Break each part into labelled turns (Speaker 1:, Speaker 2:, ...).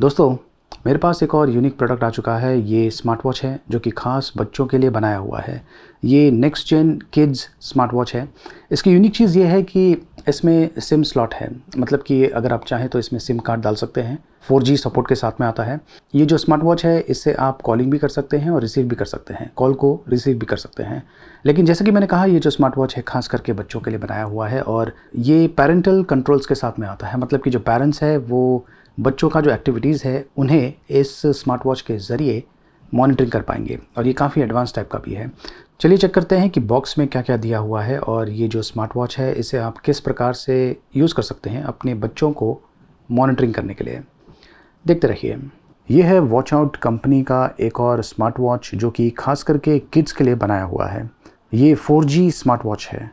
Speaker 1: दोस्तों मेरे पास एक और यूनिक प्रोडक्ट आ चुका है ये स्मार्ट वॉच है जो कि खास बच्चों के लिए बनाया हुआ है ये next gen kids smart watch है इसकी यूनिक चीज़ ये है कि इसमें सिम स्लॉट है मतलब कि अगर आप चाहें तो इसमें सिम कार्ड डाल सकते हैं 4G सपोर्ट के साथ में आता है ये जो स्मार्ट वॉच है इससे आप कॉलिंग भी कर सकते हैं और रिसीव भी कर सकते हैं कॉल को रिसीव भी कर सकते हैं लेकिन जैसे कि मैंने कहा ये जो स्मार्ट वॉच है खास करके बच्चों के लिए बनाया हुआ है और ये पेरेंटल कंट्रोल्स के साथ में आता है मतलब कि जो पेरेंट्स है वो बच्चों का जो एक्टिविटीज़ है उन्हें इस स्मार्ट वॉच के ज़रिए मॉनिटरिंग कर पाएंगे और ये काफ़ी एडवांस टाइप का भी है चलिए चेक करते हैं कि बॉक्स में क्या क्या दिया हुआ है और ये जो स्मार्ट वॉच है इसे आप किस प्रकार से यूज़ कर सकते हैं अपने बच्चों को मॉनिटरिंग करने के लिए देखते रहिए यह है वॉच आउट कंपनी का एक और स्मार्ट वॉच जो कि खास करके किड्स के लिए बनाया हुआ है ये 4G स्मार्ट वॉच है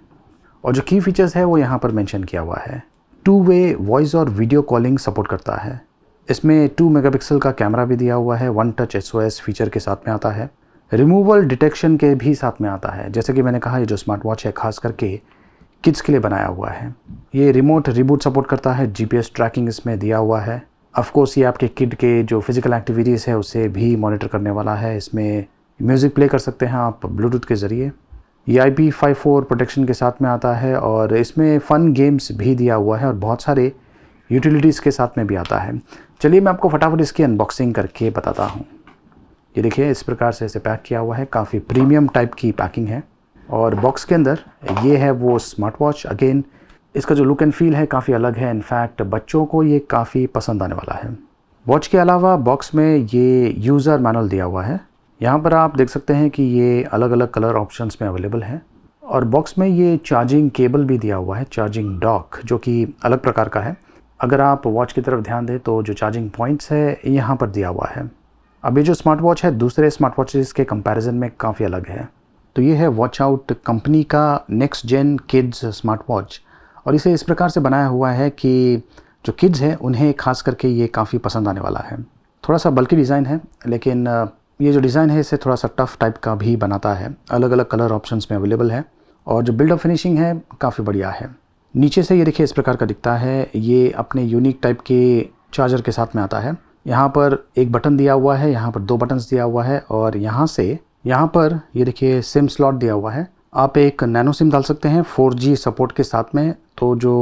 Speaker 1: और जो की फीचर्स है वो यहाँ पर मेंशन किया हुआ है टू वे वॉइस और वीडियो कॉलिंग सपोर्ट करता है इसमें टू मेगापिक्सल का कैमरा भी दिया हुआ है वन टच एस फीचर के साथ में आता है रिमूवल डिटेक्शन के भी साथ में आता है जैसे कि मैंने कहा ये जो स्मार्ट वॉच है खास करके किड्स के लिए बनाया हुआ है ये रिमोट रिबूट सपोर्ट करता है जीपीएस ट्रैकिंग इसमें दिया हुआ है अफकोर्स ये आपके किड के जो फिज़िकल एक्टिविटीज़ है उसे भी मॉनिटर करने वाला है इसमें म्यूज़िक प्ले कर सकते हैं आप ब्लूटूथ के ज़रिए ये I P five four protection के साथ में आता है और इसमें फ़न गेम्स भी दिया हुआ है और बहुत सारे यूटिलिटीज़ के साथ में भी आता है चलिए मैं आपको फटाफट इसकी अनबॉक्सिंग करके बताता हूँ ये देखिए इस प्रकार से इसे पैक किया हुआ है काफ़ी प्रीमियम टाइप की पैकिंग है और बॉक्स के अंदर ये है वो स्मार्ट वॉच अगेन इसका जो लुक एंड फील है काफ़ी अलग है इनफैक्ट बच्चों को ये काफ़ी पसंद आने वाला है वॉच के अलावा बॉक्स में ये यूज़र मैनुअल दिया हुआ है यहाँ पर आप देख सकते हैं कि ये अलग अलग कलर ऑप्शंस में अवेलेबल है और बॉक्स में ये चार्जिंग केबल भी दिया हुआ है चार्जिंग डॉक जो कि अलग प्रकार का है अगर आप वॉच की तरफ ध्यान दें तो जो चार्जिंग पॉइंट्स है यहाँ पर दिया हुआ है अब ये जो स्मार्ट वॉच है दूसरे स्मार्ट वॉचेस के कंपैरिजन में काफ़ी अलग है तो ये है वॉच आउट कंपनी का next gen kids smart watch और इसे इस प्रकार से बनाया हुआ है कि जो किड्स हैं उन्हें खास करके ये काफ़ी पसंद आने वाला है थोड़ा सा बल्कि डिज़ाइन है लेकिन ये जो डिज़ाइन है इसे थोड़ा सा टफ़ टाइप का भी बनाता है अलग अलग कलर ऑप्शन में अवेलेबल है और जो बिल्डअप फिनिशिंग है काफ़ी बढ़िया है नीचे से ये देखिए इस प्रकार का दिखता है ये अपने यूनिक टाइप के चार्जर के साथ में आता है यहाँ पर एक बटन दिया हुआ है यहाँ पर दो बटन्स दिया हुआ है और यहाँ से यहाँ पर ये देखिए सिम स्लॉट दिया हुआ है आप एक नैनो सिम डाल सकते हैं 4G सपोर्ट के साथ में तो जो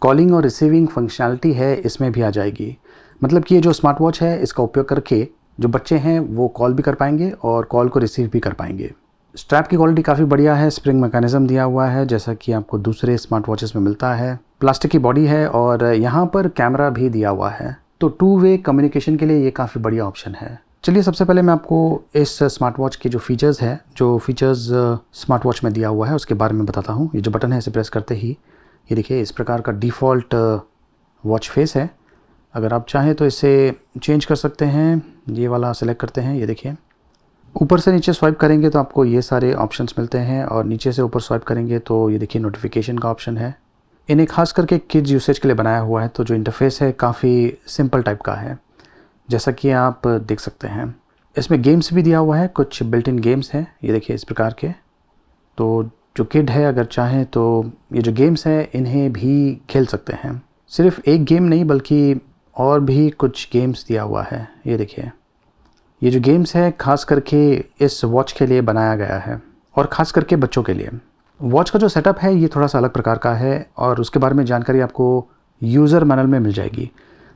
Speaker 1: कॉलिंग और रिसीविंग फंक्शनैलिटी है इसमें भी आ जाएगी मतलब कि ये जो स्मार्ट वॉच है इसका उपयोग करके जो बच्चे हैं वो कॉल भी कर पाएंगे और कॉल को रिसीव भी कर पाएंगे स्ट्रैप की क्वालिटी काफ़ी बढ़िया है स्प्रिंग मैकेनिज़्म दिया हुआ है जैसा कि आपको दूसरे स्मार्ट वॉचेस में मिलता है प्लास्टिक की बॉडी है और यहाँ पर कैमरा भी दिया हुआ है तो टू वे कम्युनिकेशन के लिए ये काफ़ी बढ़िया ऑप्शन है चलिए सबसे पहले मैं आपको इस स्मार्ट वॉच के जो फीचर्स है जो फीचर्स स्मार्ट वॉच में दिया हुआ है उसके बारे में बताता हूँ ये जो बटन है इसे प्रेस करते ही ये देखिए इस प्रकार का डिफ़ॉल्ट वॉच फेस है अगर आप चाहें तो इसे चेंज कर सकते हैं ये वाला सेलेक्ट करते हैं ये देखिए ऊपर से नीचे स्वाइप करेंगे तो आपको ये सारे ऑप्शंस मिलते हैं और नीचे से ऊपर स्वाइप करेंगे तो ये देखिए नोटिफिकेशन का ऑप्शन है इन्हें खास करके किड्स यूसेज के लिए बनाया हुआ है तो जो इंटरफेस है काफ़ी सिंपल टाइप का है जैसा कि आप देख सकते हैं इसमें गेम्स भी दिया हुआ है कुछ बिल्ट इन गेम्स हैं ये देखिए इस प्रकार के तो जो किड है अगर चाहें तो ये जो गेम्स हैं इन्हें भी खेल सकते हैं सिर्फ एक गेम नहीं बल्कि और भी कुछ गेम्स दिया हुआ है ये देखिए ये जो गेम्स है खास करके इस वॉच के लिए बनाया गया है और ख़ास करके बच्चों के लिए वॉच का जो सेटअप है ये थोड़ा सा अलग प्रकार का है और उसके बारे में जानकारी आपको यूज़र मैनल में मिल जाएगी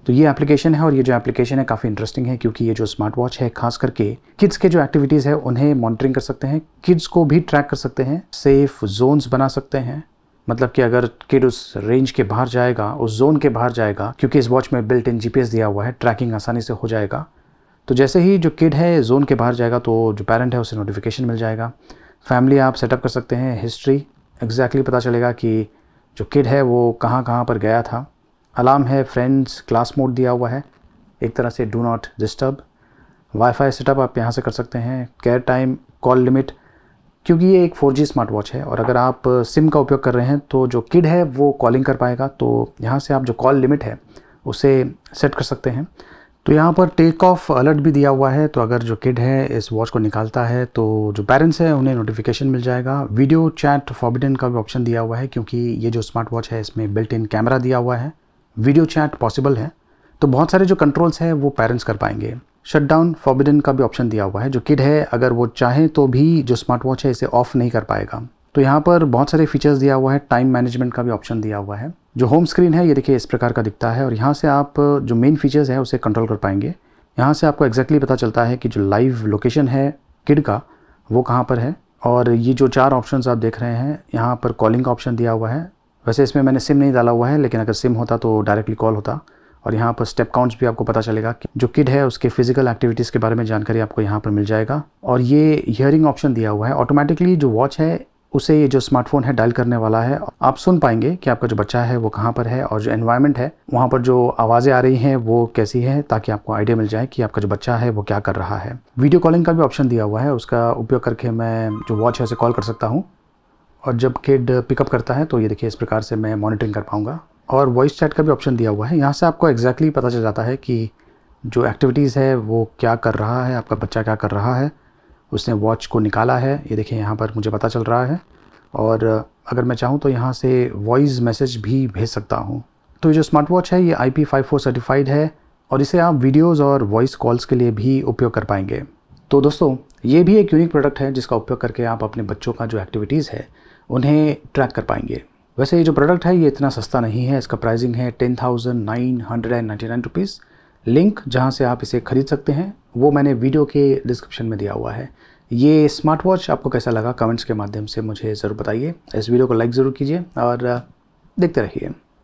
Speaker 1: तो ये एप्लीकेशन है और ये जो एप्लीकेशन है काफ़ी इंटरेस्टिंग है क्योंकि ये जो स्मार्ट वॉच है खास करके किड्स के जो एक्टिविटीज़ है उन्हें मॉनिटरिंग कर सकते हैं किड्स को भी ट्रैक कर सकते हैं सेफ जोन्स बना सकते हैं मतलब कि अगर किड उस रेंज के बाहर जाएगा उस जोन के बाहर जाएगा क्योंकि इस वॉच में बिल्ट इन जीपीएस दिया हुआ है ट्रैकिंग आसानी से हो जाएगा तो जैसे ही जो किड है जोन के बाहर जाएगा तो जो पेरेंट है उसे नोटिफिकेशन मिल जाएगा फैमिली आप सेटअप कर सकते हैं हिस्ट्री एग्जैक्टली पता चलेगा कि जो किड है वो कहाँ कहाँ पर गया था अलार्म है फ्रेंड्स क्लास मोड दिया हुआ है एक तरह से do not disturb wifi setup आप यहाँ से कर सकते हैं केयर टाइम कॉल लिमिट क्योंकि ये एक 4G स्मार्ट वॉच है और अगर आप सिम का उपयोग कर रहे हैं तो जो किड है वो कॉलिंग कर पाएगा तो यहाँ से आप जो कॉल लिमिट है उसे सेट कर सकते हैं तो यहाँ पर टेक ऑफ अलर्ट भी दिया हुआ है तो अगर जो किड है इस वॉच को निकालता है तो जो पेरेंट्स हैं उन्हें नोटिफिकेशन मिल जाएगा वीडियो चैट फॉबिडन का भी ऑप्शन दिया हुआ है क्योंकि ये जो स्मार्ट वॉच है इसमें बिल्ट इन कैमरा दिया हुआ है वीडियो चैट पॉसिबल है तो बहुत सारे जो कंट्रोल्स हैं वो पेरेंट्स कर पाएंगे शटडाउन फॉबिडन का भी ऑप्शन दिया हुआ है जो किड है अगर वो चाहे तो भी जो स्मार्ट वॉच है इसे ऑफ नहीं कर पाएगा तो यहाँ पर बहुत सारे फीचर्स दिया हुआ है टाइम मैनेजमेंट का भी ऑप्शन दिया हुआ है जो होम स्क्रीन है ये देखिए इस प्रकार का दिखता है और यहाँ से आप जो मेन फीचर्स है उसे कंट्रोल कर पाएंगे यहाँ से आपको एग्जैक्टली exactly पता चलता है कि जो लाइव लोकेशन है किड का वो कहाँ पर है और ये जो चार ऑप्शन आप देख रहे हैं यहाँ पर कॉलिंग का ऑप्शन दिया हुआ है वैसे इसमें मैंने सिम नहीं डाला हुआ है लेकिन अगर सिम होता तो डायरेक्टली कॉल होता और यहाँ पर स्टेप काउंट्स भी आपको पता चलेगा कि जो किड है उसके फिजिकल एक्टिविटीज़ के बारे में जानकारी आपको यहाँ पर मिल जाएगा और ये हियरिंग ऑप्शन दिया हुआ है ऑटोमेटिकली जो वॉच है उसे ये जो स्मार्टफोन है डायल करने वाला है आप सुन पाएंगे कि आपका जो बच्चा है वो कहाँ पर है और जो एनवायरमेंट है वहाँ पर जो आवाज़ें आ रही हैं वो कैसी है ताकि आपको आइडिया मिल जाए कि आपका जो बच्चा है वो क्या कर रहा है वीडियो कॉलिंग का भी ऑप्शन दिया हुआ है उसका उपयोग करके मैं जो वॉच है उसे कॉल कर सकता हूँ और जब किड पिकअप करता है तो ये देखिए इस प्रकार से मैं मॉनिटरिंग कर पाऊँगा और वॉइस चैट का भी ऑप्शन दिया हुआ है यहाँ से आपको एग्जैक्टली exactly पता चल जाता है कि जो एक्टिविटीज़ है वो क्या कर रहा है आपका बच्चा क्या कर रहा है उसने वॉच को निकाला है ये देखिए यहाँ पर मुझे पता चल रहा है और अगर मैं चाहूँ तो यहाँ से वॉइस मैसेज भी भेज सकता हूँ तो ये जो स्मार्ट वॉच है ये आई पी सर्टिफाइड है और इसे आप वीडियोज़ और वॉइस कॉल्स के लिए भी उपयोग कर पाएंगे तो दोस्तों ये भी एक यूनिक प्रोडक्ट है जिसका उपयोग करके आप अपने बच्चों का जो एक्टिविटीज़ है उन्हें ट्रैक कर पाएंगे वैसे ये जो प्रोडक्ट है ये इतना सस्ता नहीं है इसका प्राइसिंग है ten thousand nine hundred and ninety nine rupees link जहाँ से आप इसे ख़रीद सकते हैं वो मैंने वीडियो के डिस्क्रिप्शन में दिया हुआ है ये स्मार्ट वॉच आपको कैसा लगा कमेंट्स के माध्यम से मुझे ज़रूर बताइए इस वीडियो को लाइक ज़रूर कीजिए और देखते रहिए